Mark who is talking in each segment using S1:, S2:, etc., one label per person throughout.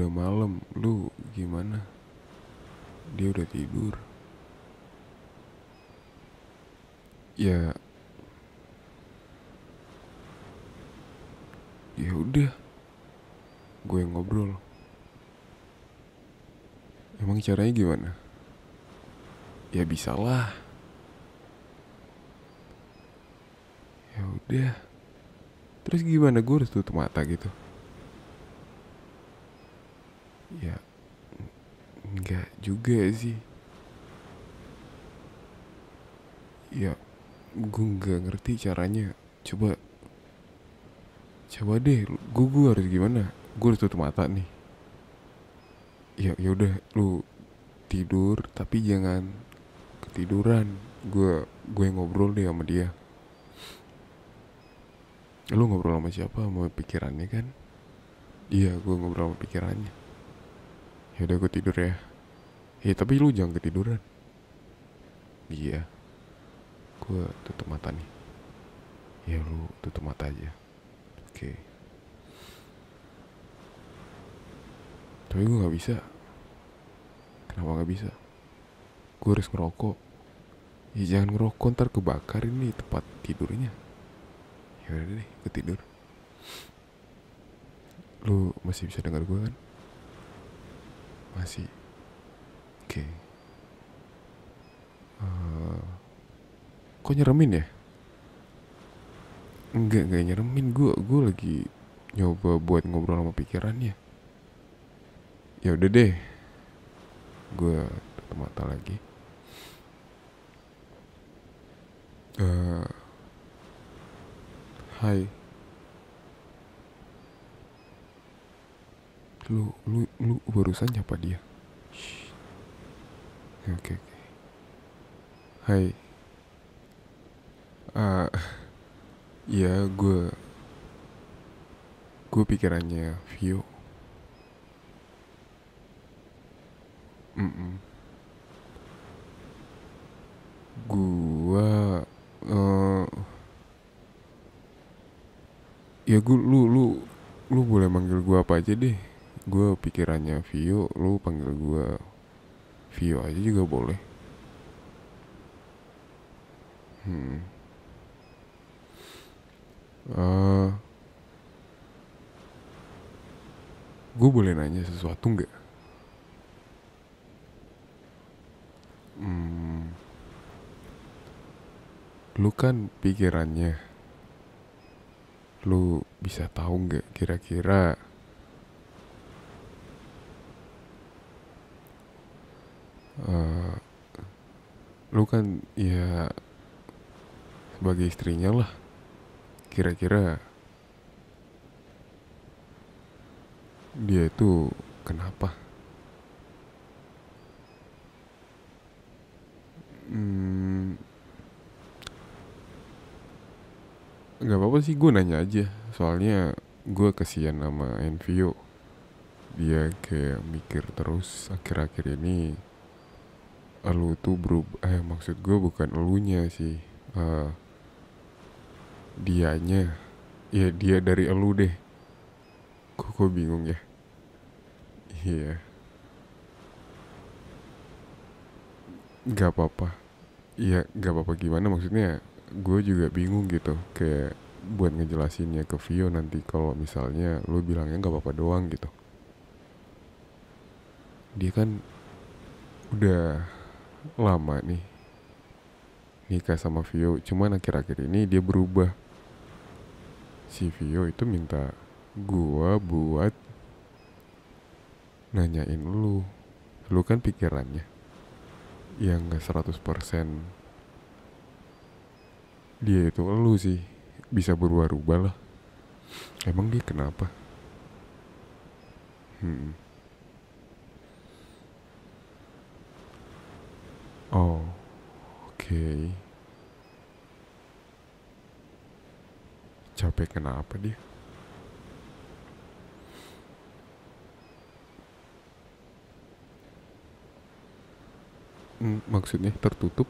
S1: udah malam lu gimana dia udah tidur ya ya udah gue yang ngobrol emang caranya gimana ya bisalah ya udah terus gimana gue harus tutup mata gitu ya nggak juga sih ya gue nggak ngerti caranya coba coba deh gue gue harus gimana gue harus tutup mata nih ya, ya udah lu tidur tapi jangan ketiduran gue gue ngobrol deh sama dia lu ngobrol sama siapa sama pikirannya kan iya gue ngobrol sama pikirannya ya udah gue tidur ya Ya tapi lu jangan ketiduran Iya Gue tutup mata nih Ya lu tutup mata aja Oke okay. Tapi gue nggak bisa Kenapa nggak bisa Gue harus ngerokok Ya jangan ngerokok ntar kebakar ini tempat tidurnya Ya udah deh gue tidur Lu masih bisa dengar gue kan masih oke okay. uh, eh, kok nyeremin ya Enggak, enggak nyeremin gue gue lagi nyoba buat ngobrol sama pikirannya ya udah deh gue tutup mata lagi uh, hai lu lu lu barusan nyapa dia ya, oke oke okay. hai uh, ya gue gue pikirannya view. mm -mm. gue uh, ya gue lu lu lu boleh manggil gue apa aja deh gue pikirannya Vio lu panggil gue Vio aja juga boleh hmm uh, eh, gue boleh nanya sesuatu nggak hmm lu kan pikirannya lu bisa tahu nggak kira-kira lu kan ya sebagai istrinya lah kira-kira dia itu kenapa hmm, nggak apa-apa sih gue nanya aja soalnya gue kesian sama Envio dia kayak mikir terus akhir-akhir ini lu tuh berubah eh maksud gue bukan elunya sih uh, dianya ya dia dari elu deh kok gue bingung ya iya yeah. nggak apa-apa ya nggak apa-apa gimana maksudnya gue juga bingung gitu kayak buat ngejelasinnya ke Vio nanti kalau misalnya lu bilangnya nggak apa-apa doang gitu dia kan udah lama nih nikah sama Vio cuman akhir-akhir ini dia berubah si Vio itu minta gua buat nanyain lu lu kan pikirannya yang gak 100% dia itu lu sih bisa berubah-ubah lah emang dia kenapa hmm Oh, oke. Okay. Capek kenapa dia? maksudnya tertutup?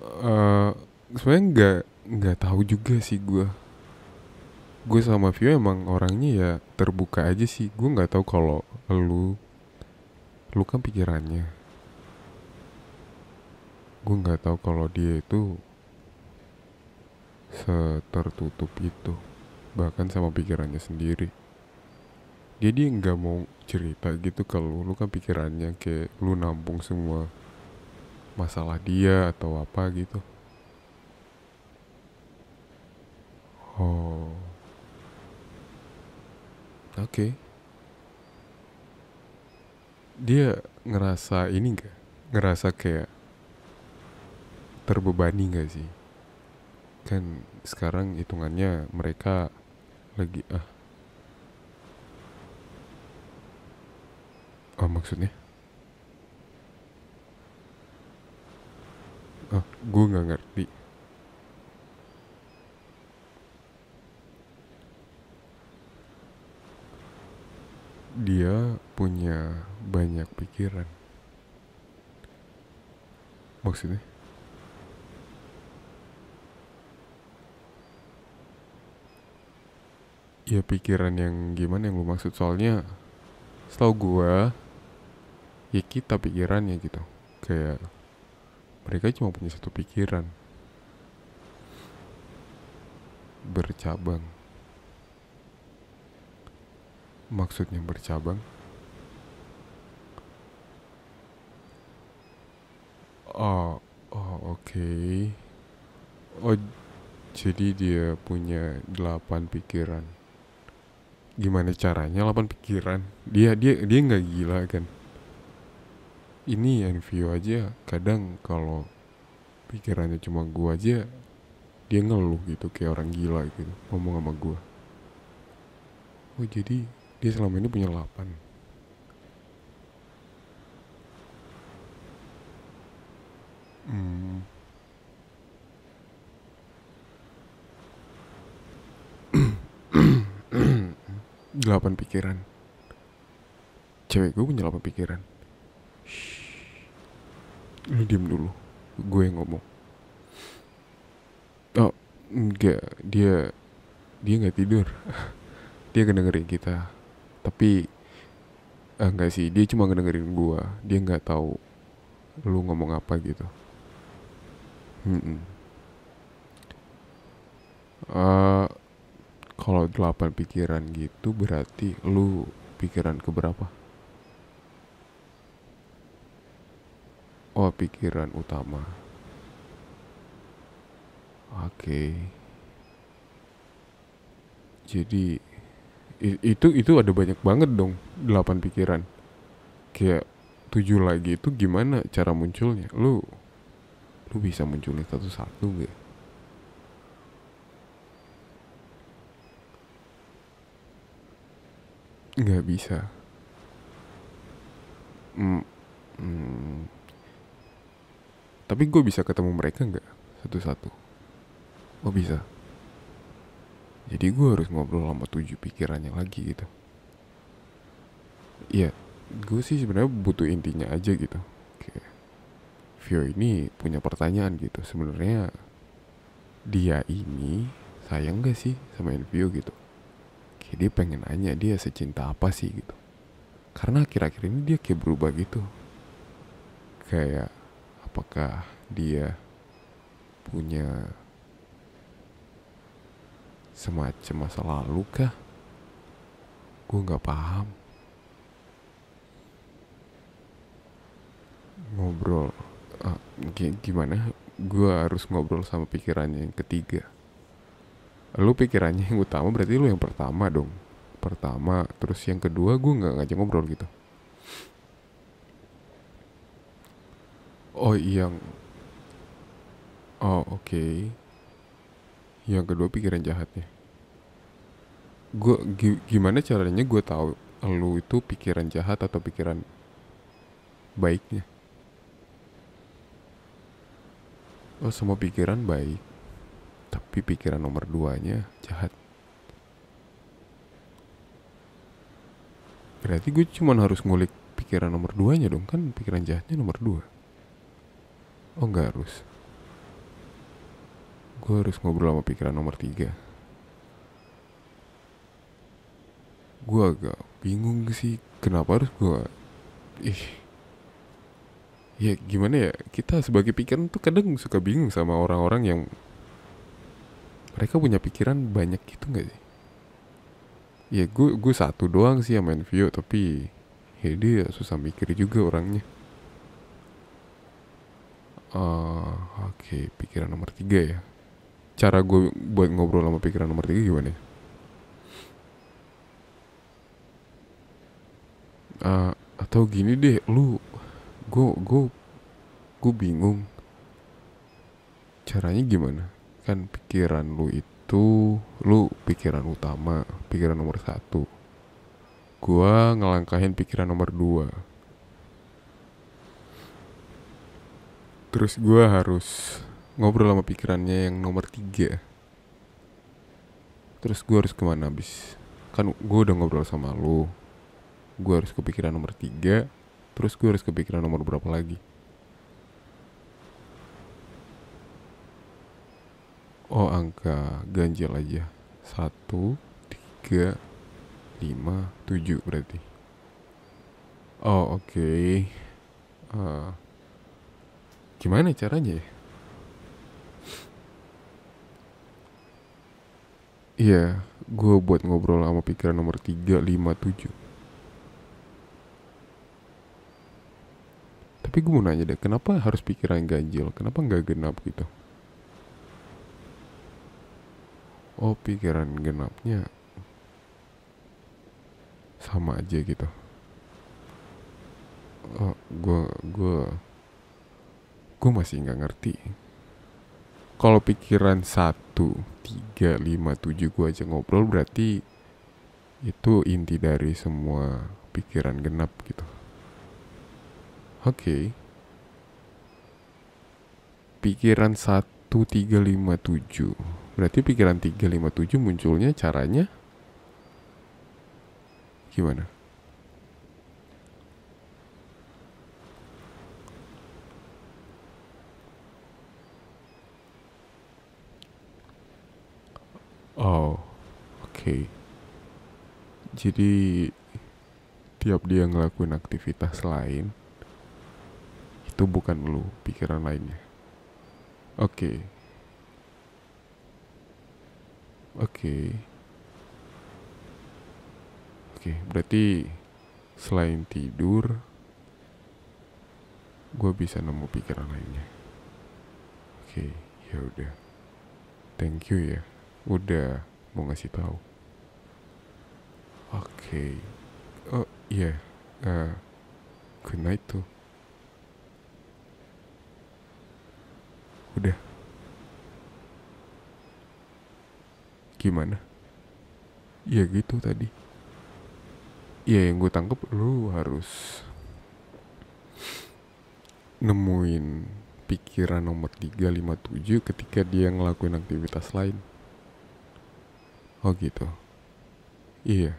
S1: Uh, sebenarnya nggak nggak tahu juga sih gue gue sama Vio emang orangnya ya terbuka aja sih gue nggak tahu kalau lu lu kan pikirannya gue nggak tahu kalau dia itu setertutup itu bahkan sama pikirannya sendiri Jadi nggak mau cerita gitu kalau lu kan pikirannya kayak lu nampung semua masalah dia atau apa gitu oh oke okay dia ngerasa ini gak? Ngerasa kayak terbebani gak sih? Kan sekarang hitungannya mereka lagi ah Oh maksudnya? Ah, oh, gue gak ngerti. Dia punya banyak pikiran maksudnya ya pikiran yang gimana yang lu maksud soalnya setau gue ya kita pikirannya gitu kayak mereka cuma punya satu pikiran bercabang maksudnya bercabang Oh, oh oke. Okay. Oh, jadi dia punya delapan pikiran. Gimana caranya delapan pikiran? Dia dia dia nggak gila kan? Ini yang view aja kadang kalau pikirannya cuma gua aja dia ngeluh gitu kayak orang gila gitu ngomong sama gua. Oh jadi dia selama ini punya delapan. Hmm. delapan pikiran. Cewek gue punya delapan pikiran. Shh. Lu diem dulu. Gue yang ngomong. Oh, enggak. Dia dia nggak tidur. dia kedengerin kita. Tapi enggak ah, sih. Dia cuma ngedengerin gue. Dia nggak tahu lu ngomong apa gitu. Hmm. Uh, kalau delapan pikiran gitu berarti lu pikiran keberapa? Oh pikiran utama. Oke. Okay. Jadi itu itu ada banyak banget dong delapan pikiran. Kayak tujuh lagi itu gimana cara munculnya? Lu lu bisa munculin satu-satu gak nggak bisa hmm, hmm. tapi gue bisa ketemu mereka nggak satu-satu oh bisa jadi gue harus ngobrol sama tujuh pikirannya lagi gitu iya gue sih sebenarnya butuh intinya aja gitu Vio ini punya pertanyaan gitu sebenarnya dia ini sayang gak sih sama Envio gitu kayak dia pengen nanya dia secinta apa sih gitu karena akhir-akhir ini dia kayak berubah gitu kayak apakah dia punya semacam masa lalu kah gue nggak paham ngobrol uh, gimana gue harus ngobrol sama pikirannya yang ketiga lu pikirannya yang utama berarti lu yang pertama dong pertama terus yang kedua gue nggak ngajak ngobrol gitu oh yang oh oke okay. yang kedua pikiran jahatnya gue gimana caranya gue tahu lu itu pikiran jahat atau pikiran baiknya oh, semua pikiran baik tapi pikiran nomor duanya jahat berarti gue cuma harus ngulik pikiran nomor duanya dong kan pikiran jahatnya nomor dua oh nggak harus gue harus ngobrol sama pikiran nomor tiga gue agak bingung sih kenapa harus gue ih ya gimana ya kita sebagai pikiran tuh kadang suka bingung sama orang-orang yang mereka punya pikiran banyak gitu nggak sih ya gue gue satu doang sih yang main view tapi ya dia susah mikir juga orangnya uh, oke okay, pikiran nomor tiga ya cara gue buat ngobrol sama pikiran nomor tiga gimana ya? Uh, atau gini deh lu gue gue gue bingung caranya gimana kan pikiran lu itu lu pikiran utama pikiran nomor satu gue ngelangkahin pikiran nomor dua terus gue harus ngobrol sama pikirannya yang nomor tiga terus gue harus kemana abis kan gue udah ngobrol sama lu gue harus ke pikiran nomor tiga Terus gue harus kepikiran nomor berapa lagi Oh angka ganjil aja Satu Tiga Lima Tujuh berarti Oh oke okay. uh, eh, Gimana caranya ya Iya, yeah, gue buat ngobrol sama pikiran nomor tiga, lima, tujuh. tapi gue mau nanya deh kenapa harus pikiran ganjil kenapa nggak genap gitu oh pikiran genapnya sama aja gitu oh gue gue gue masih nggak ngerti kalau pikiran satu tiga lima tujuh gue aja ngobrol berarti itu inti dari semua pikiran genap gitu Oke. Okay. Pikiran 1357. Berarti pikiran 357 munculnya caranya gimana? Oh, oke. Okay. Jadi tiap dia ngelakuin aktivitas lain, itu bukan lu pikiran lainnya oke okay. oke okay. oke okay, berarti selain tidur gue bisa nemu pikiran lainnya oke okay, ya udah thank you ya udah mau ngasih tahu oke okay. oh iya yeah. uh, good night tuh udah gimana ya gitu tadi ya yang gue tangkep lu harus nemuin pikiran nomor 357 ketika dia ngelakuin aktivitas lain oh gitu iya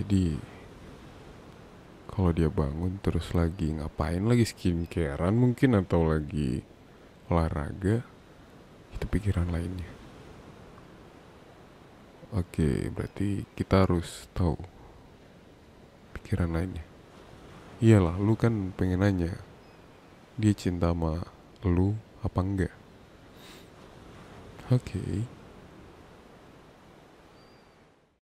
S1: jadi kalau dia bangun terus lagi ngapain lagi skincarean mungkin atau lagi olahraga itu pikiran lainnya oke berarti kita harus tahu pikiran lainnya iyalah lu kan pengen nanya dia cinta sama lu apa enggak oke okay.